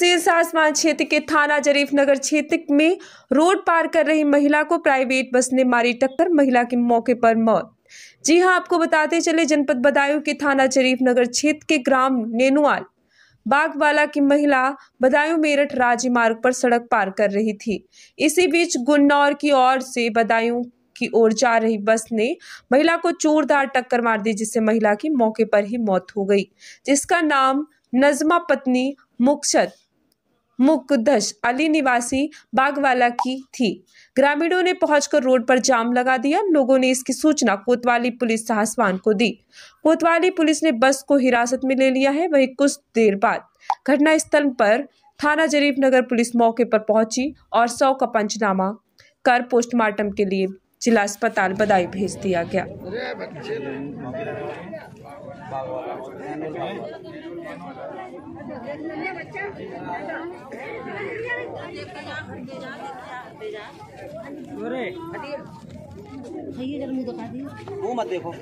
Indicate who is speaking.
Speaker 1: तहसील सासमान क्षेत्र के थाना जरीफ नगर क्षेत्र में रोड पार कर रही महिला को प्राइवेट बस ने मारी टक्कर महिला की मौके पर मौत जी हां आपको बताते चले जनपद बदायूं के थाना जरीफ नगर क्षेत्र के ग्राम नेनुआल बागवाला की महिला बदायूं मेरठ राज्य मार्ग पर सड़क पार कर रही थी इसी बीच गुन्नौर की ओर से बदायूं की ओर जा रही बस ने महिला को चोरदार टक्कर मार दी जिससे महिला की मौके पर ही मौत हो गई जिसका नाम नजमा पत्नी मुक्सद मुकदश अली निवासी बागवाला की थी ग्रामीणों ने पहुंचकर रोड पर जाम लगा दिया लोगों ने इसकी सूचना कोतवाली पुलिस साहसवान को दी कोतवाली पुलिस ने बस को हिरासत में ले लिया है वहीं कुछ देर बाद घटनास्थल पर थाना जरीफ नगर पुलिस मौके पर पहुंची और सौ का पंचनामा कर पोस्टमार्टम के लिए जिला अस्पताल बदाई भेज दिया गया वो मत देखो